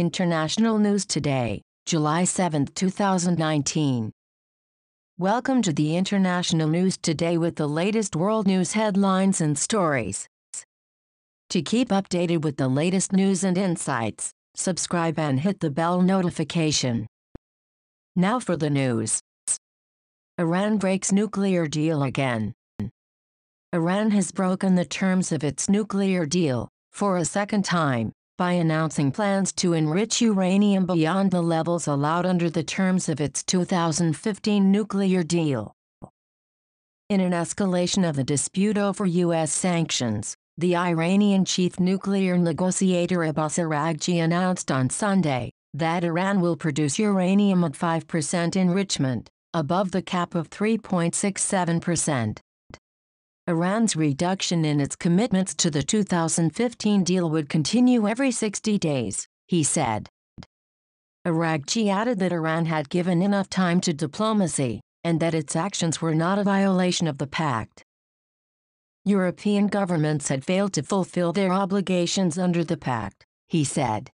International News Today, July 7, 2019. Welcome to the International News Today with the latest world news headlines and stories. To keep updated with the latest news and insights, subscribe and hit the bell notification. Now for the news. Iran breaks nuclear deal again. Iran has broken the terms of its nuclear deal, for a second time, by announcing plans to enrich uranium beyond the levels allowed under the terms of its 2015 nuclear deal. In an escalation of the dispute over U.S. sanctions, the Iranian chief nuclear negotiator Abbas Araghchi announced on Sunday that Iran will produce uranium at 5% enrichment, above the cap of 3.67%. Iran's reduction in its commitments to the 2015 deal would continue every 60 days, he said. Iraqi added that Iran had given enough time to diplomacy, and that its actions were not a violation of the pact. European governments had failed to fulfill their obligations under the pact, he said.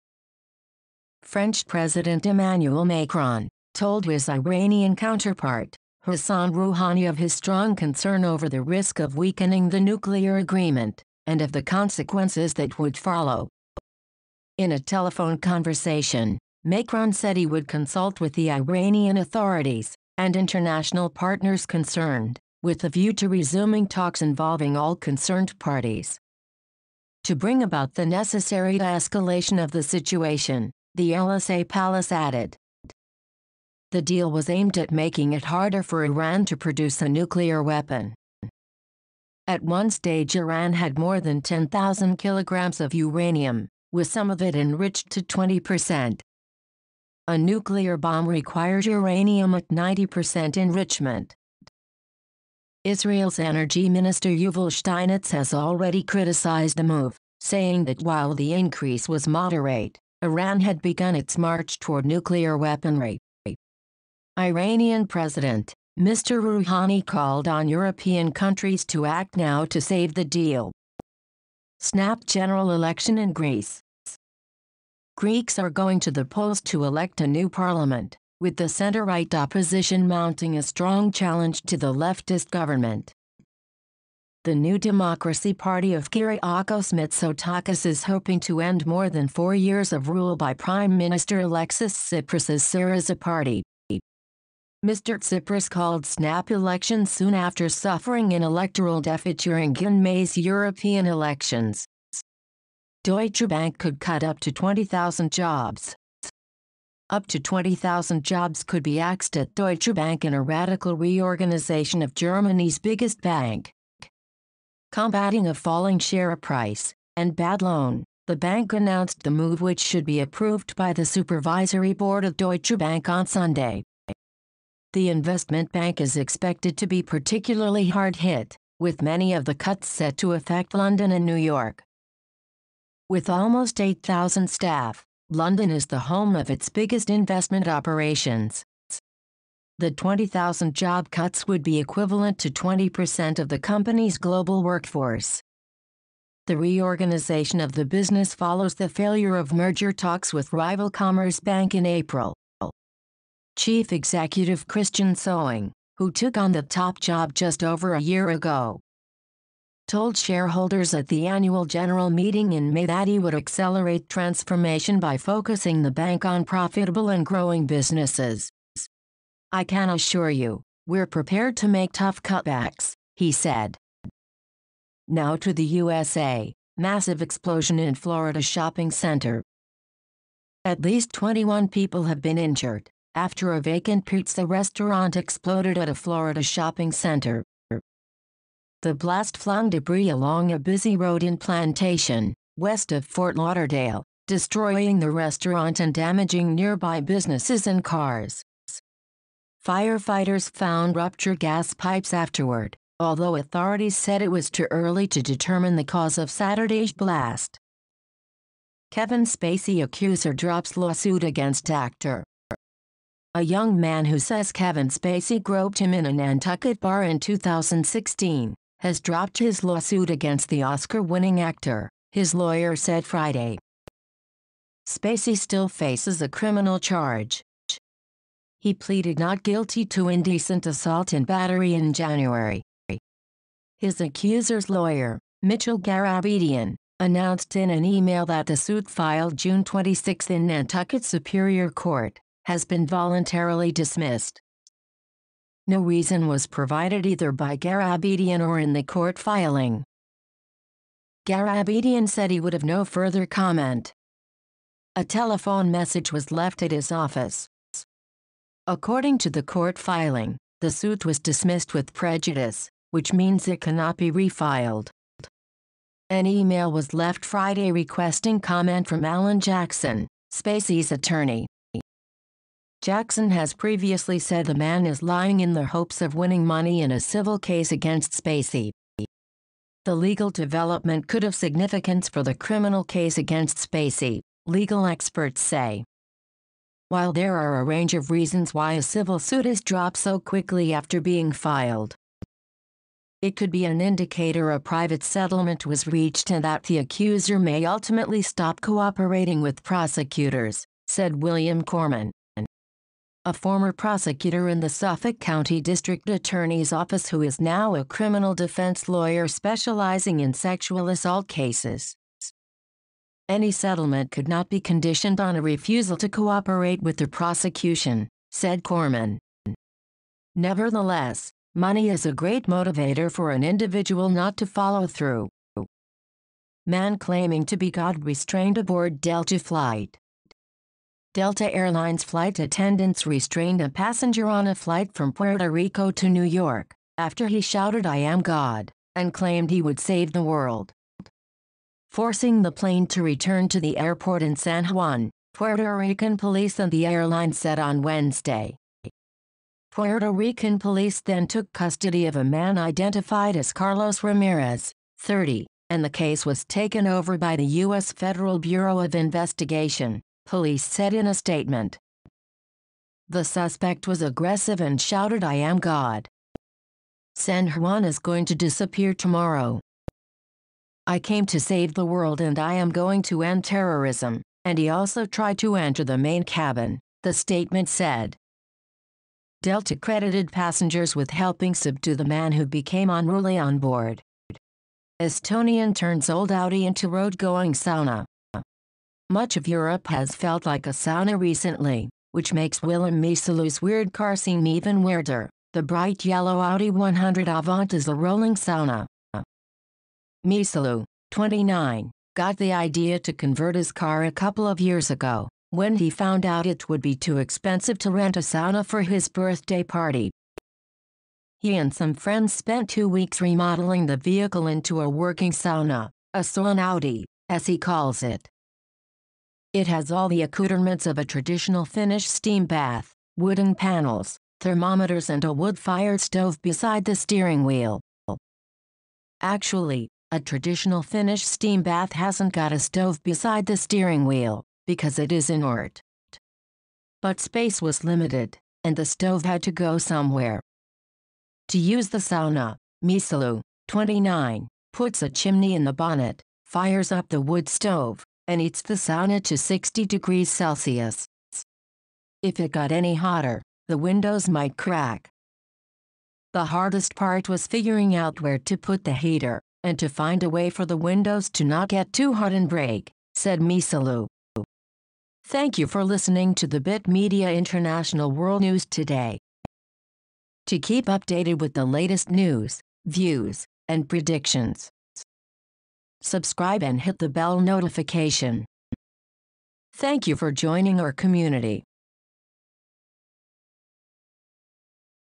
French President Emmanuel Macron told his Iranian counterpart Hassan Rouhani of his strong concern over the risk of weakening the nuclear agreement, and of the consequences that would follow. In a telephone conversation, Macron said he would consult with the Iranian authorities and international partners concerned, with a view to resuming talks involving all concerned parties. To bring about the necessary escalation of the situation, the LSA Palace added, the deal was aimed at making it harder for Iran to produce a nuclear weapon. At one stage Iran had more than 10,000 kilograms of uranium, with some of it enriched to 20%. A nuclear bomb requires uranium at 90% enrichment. Israel's energy minister Yuval Steinitz has already criticized the move, saying that while the increase was moderate, Iran had begun its march toward nuclear weaponry. Iranian President Mr. Rouhani called on European countries to act now to save the deal. Snap general election in Greece. Greeks are going to the polls to elect a new parliament, with the center right opposition mounting a strong challenge to the leftist government. The New Democracy Party of Kyriakos Mitsotakis is hoping to end more than four years of rule by Prime Minister Alexis Tsipras Syriza Party. Mr. Tsipras called snap elections soon after suffering an electoral defeat during May's European elections. Deutsche Bank could cut up to 20,000 jobs. Up to 20,000 jobs could be axed at Deutsche Bank in a radical reorganization of Germany's biggest bank. Combating a falling share price and bad loan, the bank announced the move which should be approved by the supervisory board of Deutsche Bank on Sunday the investment bank is expected to be particularly hard hit, with many of the cuts set to affect London and New York. With almost 8,000 staff, London is the home of its biggest investment operations. The 20,000 job cuts would be equivalent to 20% of the company's global workforce. The reorganization of the business follows the failure of merger talks with rival Commerce Bank in April. Chief Executive Christian Sewing, who took on the top job just over a year ago, told shareholders at the annual general meeting in May that he would accelerate transformation by focusing the bank on profitable and growing businesses. I can assure you, we're prepared to make tough cutbacks, he said. Now to the USA, massive explosion in Florida shopping center. At least 21 people have been injured after a vacant pizza restaurant exploded at a Florida shopping center. The blast flung debris along a busy road in Plantation, west of Fort Lauderdale, destroying the restaurant and damaging nearby businesses and cars. Firefighters found ruptured gas pipes afterward, although authorities said it was too early to determine the cause of Saturday's blast. Kevin Spacey accuser drops lawsuit against actor a young man who says Kevin Spacey groped him in a Nantucket bar in 2016, has dropped his lawsuit against the Oscar-winning actor, his lawyer said Friday. Spacey still faces a criminal charge. He pleaded not guilty to indecent assault and battery in January. His accuser's lawyer, Mitchell Garabedian, announced in an email that the suit filed June 26 in Nantucket Superior Court has been voluntarily dismissed. No reason was provided either by Garabedian or in the court filing. Garabedian said he would have no further comment. A telephone message was left at his office. According to the court filing, the suit was dismissed with prejudice, which means it cannot be refiled. An email was left Friday requesting comment from Alan Jackson, Spacey's attorney. Jackson has previously said the man is lying in the hopes of winning money in a civil case against Spacey. The legal development could have significance for the criminal case against Spacey, legal experts say. While there are a range of reasons why a civil suit is dropped so quickly after being filed, it could be an indicator a private settlement was reached and that the accuser may ultimately stop cooperating with prosecutors, said William Corman a former prosecutor in the Suffolk County District Attorney's Office who is now a criminal defense lawyer specializing in sexual assault cases. Any settlement could not be conditioned on a refusal to cooperate with the prosecution, said Corman. Nevertheless, money is a great motivator for an individual not to follow through. Man claiming to be God restrained aboard Delta flight. Delta Airlines flight attendants restrained a passenger on a flight from Puerto Rico to New York after he shouted, I am God, and claimed he would save the world, forcing the plane to return to the airport in San Juan. Puerto Rican police and the airline said on Wednesday. Puerto Rican police then took custody of a man identified as Carlos Ramirez, 30, and the case was taken over by the U.S. Federal Bureau of Investigation, police said in a statement. The suspect was aggressive and shouted, I am God. San Juan is going to disappear tomorrow. I came to save the world and I am going to end terrorism, and he also tried to enter the main cabin, the statement said. Delta credited passengers with helping subdue the man who became unruly on board. Estonian turns old Audi into road-going sauna. Much of Europe has felt like a sauna recently, which makes Willem Miselu's weird car seem even weirder. The bright yellow Audi 100 Avant is a rolling sauna. Miselu, 29, got the idea to convert his car a couple of years ago, when he found out it would be too expensive to rent a sauna for his birthday party. He and some friends spent two weeks remodeling the vehicle into a working sauna, a sauna Audi, as he calls it. It has all the accoutrements of a traditional Finnish steam bath, wooden panels, thermometers and a wood-fired stove beside the steering wheel. Actually, a traditional Finnish steam bath hasn't got a stove beside the steering wheel, because it is inert. But space was limited, and the stove had to go somewhere. To use the sauna, Misalu, 29, puts a chimney in the bonnet, fires up the wood stove, and heats the sauna to 60 degrees Celsius. If it got any hotter, the windows might crack. The hardest part was figuring out where to put the heater, and to find a way for the windows to not get too hot and break, said Misalu. Thank you for listening to the Bit Media International World News today. To keep updated with the latest news, views, and predictions, subscribe and hit the bell notification. Thank you for joining our community.